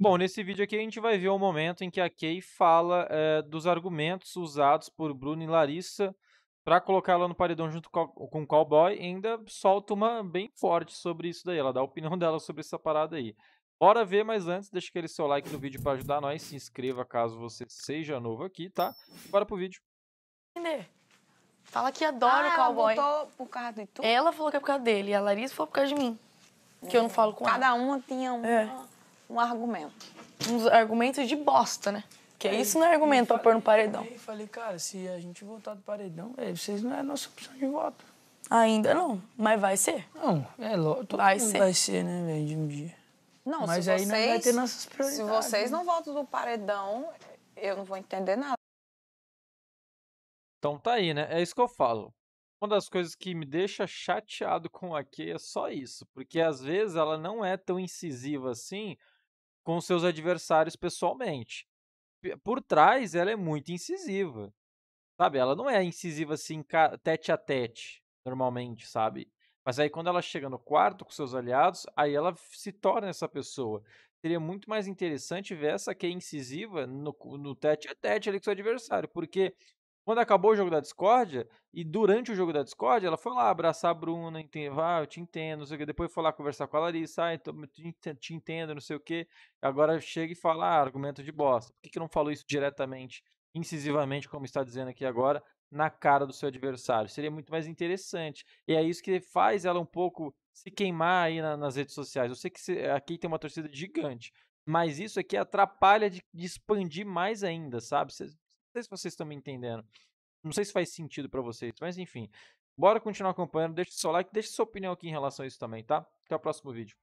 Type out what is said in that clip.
Bom, nesse vídeo aqui a gente vai ver o momento em que a Kay fala é, dos argumentos usados por Bruno e Larissa para colocar ela no paredão junto com, o Cowboy e ainda solta uma bem forte sobre isso daí. Ela dá a opinião dela sobre essa parada aí. Bora ver, mas antes, deixa aquele seu like no vídeo para ajudar nós. Se inscreva caso você seja novo aqui, tá? Bora pro vídeo. Entender. Fala que adora ah, o cowboy. Ela por causa de tu? Ela falou que é por causa dele. E a Larissa falou por causa de mim. É. Que eu não é. falo com Cada ela. Cada uma tinha um. É um argumento. Uns argumentos de bosta, né? Que é, é isso não é argumento pra é pôr no paredão. Eu falei, cara, se a gente voltar do paredão, é, vocês não é a nossa opção de voto. Ainda não, mas vai ser. Não, é lógico. Vai ser. Vai ser, né, velho, de um dia. Não, mas se aí vocês, não vai ter nossas prioridades. Se vocês né? não votam do paredão, eu não vou entender nada. Então tá aí, né? É isso que eu falo. Uma das coisas que me deixa chateado com a Kay é só isso, porque às vezes ela não é tão incisiva assim com seus adversários pessoalmente. Por trás, ela é muito incisiva. Sabe? Ela não é incisiva assim, tete a tete, normalmente, sabe? Mas aí, quando ela chega no quarto com seus aliados, aí ela se torna essa pessoa. Seria muito mais interessante ver essa que é incisiva no, no tete a tete ali com seu adversário, porque quando acabou o jogo da discórdia, e durante o jogo da discórdia, ela foi lá abraçar a Bruna, ah, eu te entendo, não sei o quê. Depois foi lá conversar com a Larissa, ah, então, te entendo, não sei o quê. Agora chega e fala, ah, argumento de bosta. Por que, que não falou isso diretamente, incisivamente, como está dizendo aqui agora, na cara do seu adversário? Seria muito mais interessante. E é isso que faz ela um pouco se queimar aí na, nas redes sociais. Eu sei que aqui tem uma torcida gigante, mas isso aqui atrapalha de, de expandir mais ainda, sabe? Você sei se vocês estão me entendendo. Não sei se faz sentido para vocês, mas enfim. Bora continuar acompanhando. Deixe seu like, deixe sua opinião aqui em relação a isso também, tá? Até o próximo vídeo.